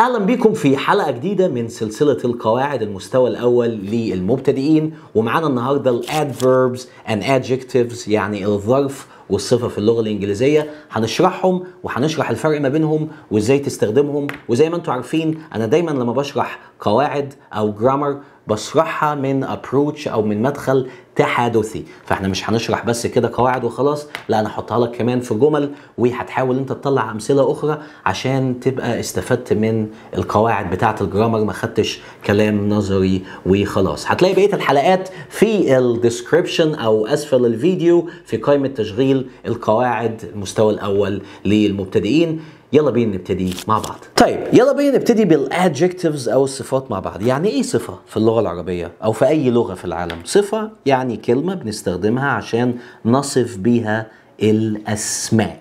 اهلا بيكم في حلقه جديده من سلسله القواعد المستوى الاول للمبتدئين ومعانا النهارده adverbs اند adjectives يعني الظرف والصفه في اللغه الانجليزيه هنشرحهم وهنشرح الفرق ما بينهم وازاي تستخدمهم وزي ما انتم عارفين انا دايما لما بشرح قواعد او جرامر بشرحها من ابروتش او من مدخل تحادثي فاحنا مش هنشرح بس كده قواعد وخلاص لا انا هحطها لك كمان في جمل وهتحاول انت تطلع امثله اخرى عشان تبقى استفدت من القواعد بتاعه الجرامر ما خدتش كلام نظري وخلاص هتلاقي بقيه الحلقات في الديسكربشن او اسفل الفيديو في قائمه تشغيل القواعد المستوى الاول للمبتدئين يلا بينا نبتدي مع بعض طيب يلا بينا نبتدي بالادجكتيفز او الصفات مع بعض يعني ايه صفه في اللغه العربيه او في اي لغه في العالم صفه يعني كلمه بنستخدمها عشان نصف بيها الاسماء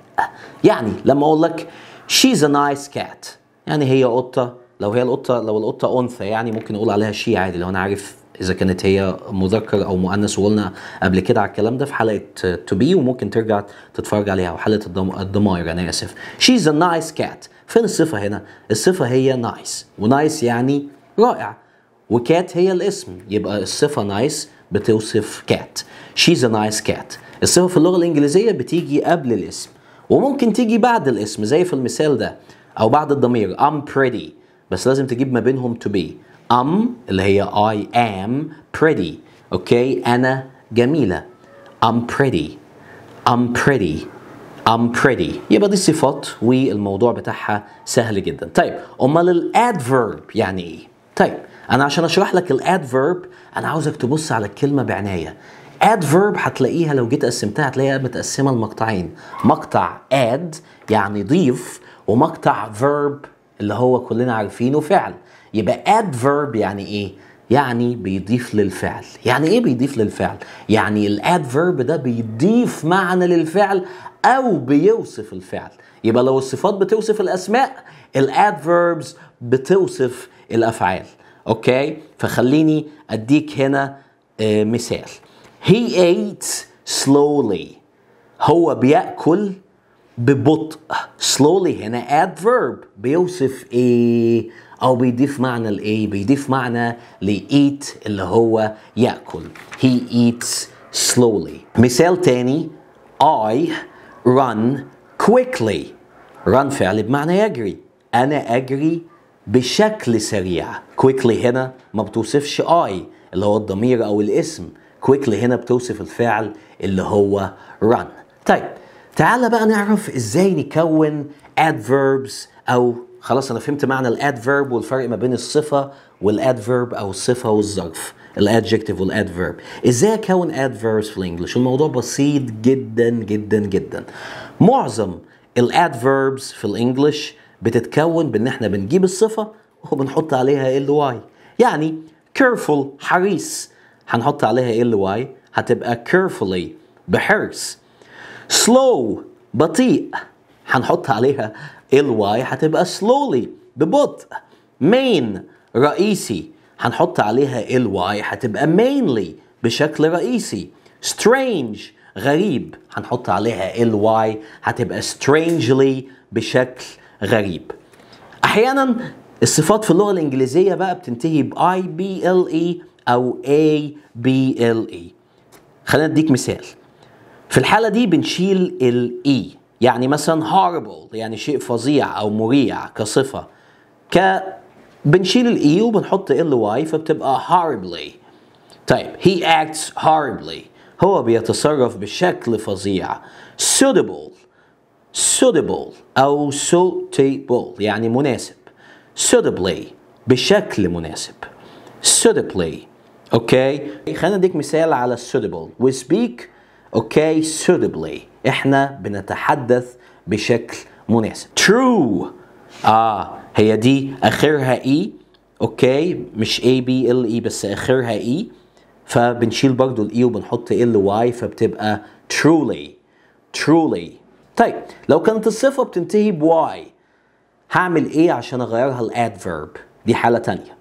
يعني لما اقول لك she's a nice cat يعني هي قطه لو هي القطه لو القطه انثى يعني ممكن اقول عليها شي عادي لو انا عارف اذا كانت هي مذكر او مؤنث وقلنا قبل كده على الكلام ده في حلقه تو بي وممكن ترجع تتفرج عليها وحلقه الضمائر انا يعني اسف شيز ا نايس كات فين الصفه هنا الصفه هي نايس nice. ونايس يعني رائع وكات هي الاسم يبقى الصفه نايس nice بتوصف كات شيز ا نايس كات الصفه في اللغه الانجليزيه بتيجي قبل الاسم وممكن تيجي بعد الاسم زي في المثال ده او بعد الضمير I'm pretty بس لازم تجيب ما بينهم تو be ام اللي هي I am pretty اوكي انا جميله I'm pretty I'm pretty I'm pretty يبقى دي صفات والموضوع بتاعها سهل جدا طيب امال الادفيرب يعني ايه طيب انا عشان اشرح لك الادفيرب انا عاوزك تبص على الكلمه بعنايه adverb هتلاقيها لو جيت قسمتها هتلاقيها متقسمه لمقطعين مقطع add يعني ضيف ومقطع verb اللي هو كلنا عارفينه فعل يبقى adverb يعني ايه؟ يعني بيضيف للفعل يعني ايه بيضيف للفعل يعني الادفيرب ده بيضيف معنى للفعل او بيوصف الفعل يبقى لو الصفات بتوصف الاسماء الادفيربز بتوصف الافعال اوكي فخليني اديك هنا آه، مثال he ate slowly هو بياكل ببطء slowly هنا adverb بيوصف ايه او بيضيف معنى لايه بيضيف معنى لإيت اللي هو ياكل he eats slowly مثال تاني I run quickly run فعل بمعنى يجري انا اجري بشكل سريع quickly هنا ما بتوصفش I اللي هو الضمير او الاسم quickly هنا بتوصف الفعل اللي هو run طيب تعال بقى نعرف ازاي نكون adverbs او خلاص انا فهمت معنى الادفيرب والفرق ما بين الصفه والادفيرب او الصفه والظرف الادجكتيف والادفيرب ازاي اكون adverbs في الانجليش الموضوع بسيط جدا جدا جدا معظم الادفيربس في الانجليش بتتكون بان احنا بنجيب الصفه وبنحط عليها ال واي يعني careful حريص هنحط عليها ال واي هتبقى carefully بحرص slow بطيء هنحط عليها الواي هتبقى slowly ببطء main رئيسي هنحط عليها الواي هتبقى mainly بشكل رئيسي strange غريب هنحط عليها الواي هتبقى strangely بشكل غريب احيانا الصفات في اللغه الانجليزيه بقى بتنتهي ب i b l e او a b l e خلينا اديك مثال في الحالة دي بنشيل الاي e، يعني مثلا horrible يعني شيء فظيع او مريع كصفة ك بنشيل الاي e وبنحط ال واي فبتبقى horribly طيب he acts horribly هو بيتصرف بشكل فظيع suitable suitable او suitable يعني مناسب suitably بشكل مناسب suitably اوكي خلينا نديك مثال على suitable we speak اوكي suitably احنا بنتحدث بشكل مناسب true اه هي دي اخرها اي e. اوكي مش اي بي ال اي بس اخرها اي e. فبنشيل برضو الاي e وبنحط ال واي فبتبقى truly truly طيب لو كانت الصفه بتنتهي بواي هعمل ايه عشان اغيرها الادفيرب دي حاله تانية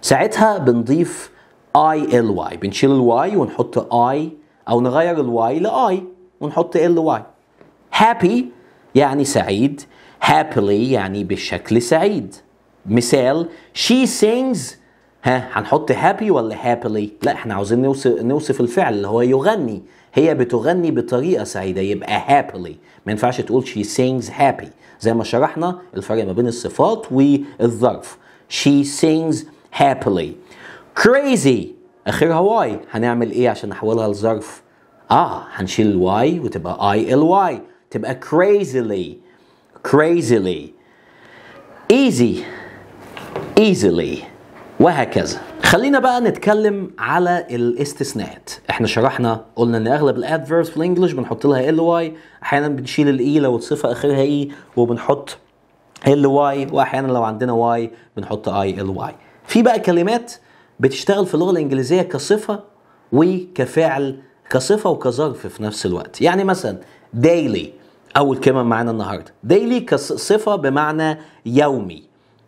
ساعتها بنضيف اي ال واي بنشيل الواي ونحط اي او نغير الواي لاي ونحط ال واي happy يعني سعيد happily يعني بشكل سعيد مثال she sings ها هنحط happy ولا happily لا احنا عاوزين نوصف نوصف الفعل اللي هو يغني هي بتغني بطريقه سعيده يبقى happily ما ينفعش تقول she sings happy زي ما شرحنا الفرق ما بين الصفات والظرف she sings happily crazy اخرها واي هنعمل ايه عشان نحولها لظرف اه هنشيل الواي وتبقى اي ال واي تبقى crazily crazily easy easily وهكذا خلينا بقى نتكلم على الاستثناءات احنا شرحنا قلنا ان اغلب الادفيرس في الانجليش بنحط لها ال واي احيانا بنشيل الاي e لو الصفه اخرها اي e وبنحط ال واي واحيانا لو عندنا واي بنحط اي ال واي في بقى كلمات بتشتغل في اللغه الانجليزيه كصفه وكفعل كصفه وكظرف في نفس الوقت يعني مثلا daily اول كلمه معانا النهارده daily كصفه بمعنى يومي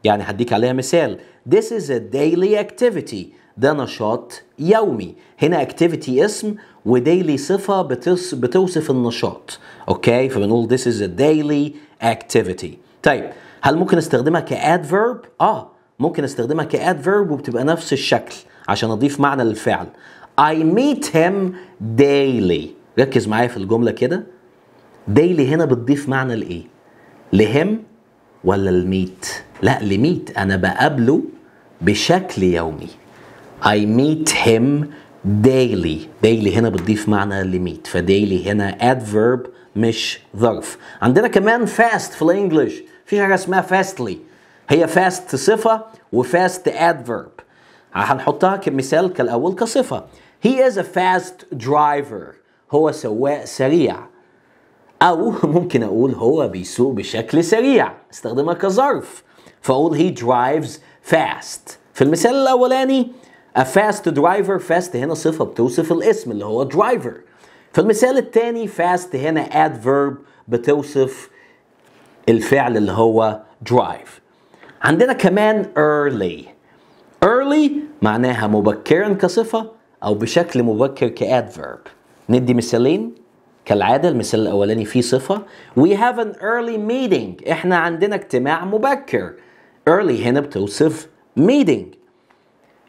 يعني هديك عليها مثال this is a daily activity ده نشاط يومي هنا activity اسم وديلي صفة بتص... بتوصف النشاط اوكي فبنقول this is a daily activity طيب هل ممكن استخدمها كadverb؟ اه ممكن استخدمها كادفيرب وبتبقى نفس الشكل عشان اضيف معنى للفعل I meet him daily ركز معايا في الجملة كده daily هنا بتضيف معنى لإيه؟ لهم ولا الميت؟ لا لميت أنا بقابله بشكل يومي I meet him daily daily هنا بتضيف معنى لميت فdaily هنا adverb مش ظرف عندنا كمان fast في الانجليش مفيش حاجة اسمها fastly هي فاست صفة وفاست adverb هنحطها كمثال كالأول كصفة He is a fast driver هو سواق سريع أو ممكن أقول هو بيسوق بشكل سريع استخدمها كظرف فأقول he drives fast في المثال الأولاني a fast driver fast هنا صفة بتوصف الاسم اللي هو driver في المثال الثاني fast هنا adverb بتوصف الفعل اللي هو drive عندنا كمان early early معناها مبكرا كصفة أو بشكل مبكر كadverb ندي مثالين كالعادة المثال الأولاني فيه صفة We have an early meeting إحنا عندنا اجتماع مبكر early هنا بتوصف meeting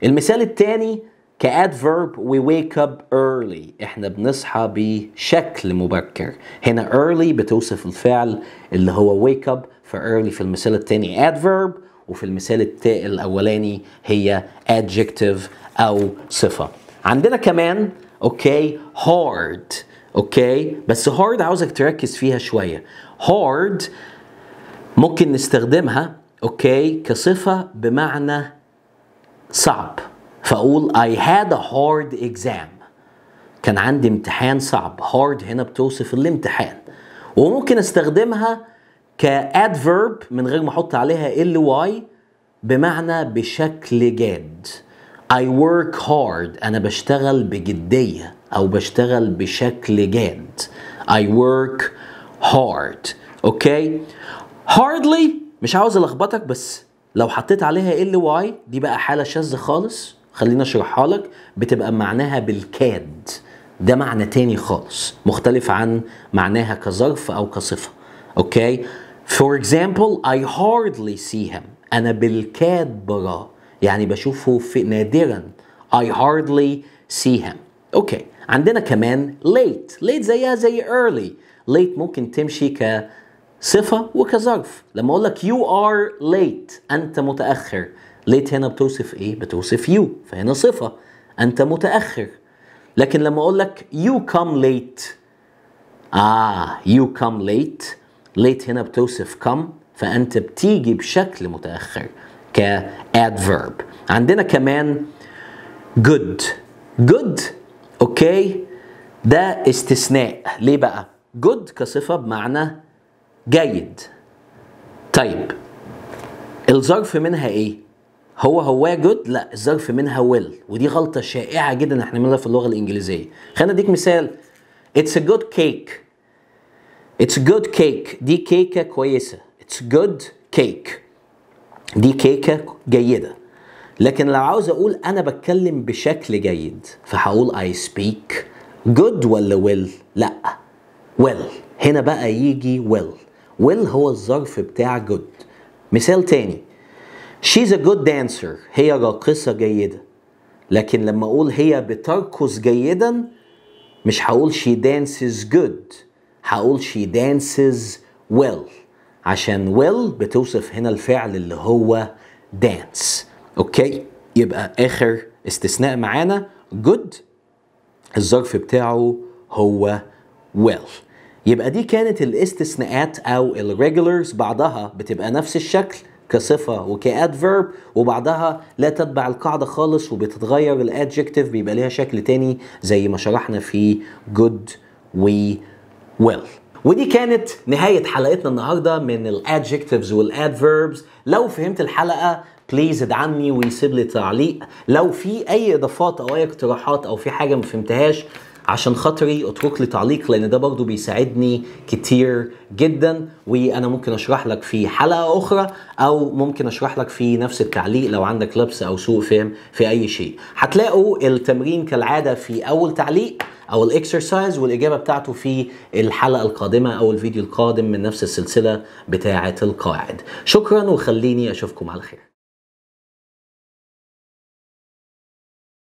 المثال الثاني كادفيرب we wake up early احنا بنصحى بشكل مبكر هنا early بتوصف الفعل اللي هو wake up في early في المثال الثاني adverb وفي المثال الاولاني هي adjective او صفه عندنا كمان اوكي hard اوكي بس hard عاوزك تركز فيها شويه hard ممكن نستخدمها اوكي كصفه بمعنى صعب فاقول I had a hard exam كان عندي امتحان صعب hard هنا بتوصف الامتحان وممكن استخدمها كادفيرب من غير ما احط عليها ال واي بمعنى بشكل جاد I work hard أنا بشتغل بجدية أو بشتغل بشكل جاد I work hard أوكي hardly مش عاوز ألخبطك بس لو حطيت عليها ال واي دي بقى حالة شاذة خالص خليني أشرحها لك بتبقى معناها بالكاد ده معنى تاني خالص مختلف عن معناها كظرف أو كصفة أوكي For example, I hardly see him أنا بالكاد برا. يعني بشوفه في نادرا I hardly see him Okay عندنا كمان late late زيها زي early late ممكن تمشي كصفة صفة وكظرف لما اقول لك you are late انت متأخر late هنا بتوصف ايه؟ بتوصف you فهنا صفة انت متأخر لكن لما اقول لك you come late اه you come late ليت هنا بتوصف كم فانت بتيجي بشكل متاخر adverb عندنا كمان good good اوكي okay. ده استثناء ليه بقى good كصفه بمعنى جيد طيب الظرف منها ايه هو هو جود لا الظرف منها ويل ودي غلطه شائعه جدا احنا بنعملها في اللغه الانجليزيه خلينا اديك مثال اتس a good cake It's good cake دي كيكة كويسة It's good cake دي كيكة جيدة لكن لو عاوز أقول أنا بتكلم بشكل جيد فهقول I speak good ولا will لا will هنا بقى يجي will will هو الظرف بتاع good مثال تاني She's a good dancer هي راقصة جيدة لكن لما أقول هي بترقص جيدا مش هقول she dances good هقول she dances well عشان well بتوصف هنا الفعل اللي هو dance اوكي يبقى اخر استثناء معانا good الظرف بتاعه هو well يبقى دي كانت الاستثناءات او الريجولرز بعضها بتبقى نفس الشكل كصفة وكأدفيرب وبعدها لا تتبع القاعدة خالص وبتتغير الادجكتيف بيبقى ليها شكل تاني زي ما شرحنا في good و well. ودي كانت نهاية حلقتنا النهاردة من الادجكتيفز والادفيربز لو فهمت الحلقة بليز ادعمني ويسيب لي تعليق لو في اي اضافات او اي اقتراحات او في حاجة ما فهمتهاش عشان خاطري اترك لي تعليق لان ده برضو بيساعدني كتير جدا وانا ممكن اشرح لك في حلقه اخرى او ممكن اشرح لك في نفس التعليق لو عندك لبس او سوء فهم في اي شيء هتلاقوا التمرين كالعاده في اول تعليق او الاكسرسايز والاجابه بتاعته في الحلقه القادمه او الفيديو القادم من نفس السلسله بتاعه القواعد شكرا وخليني اشوفكم على خير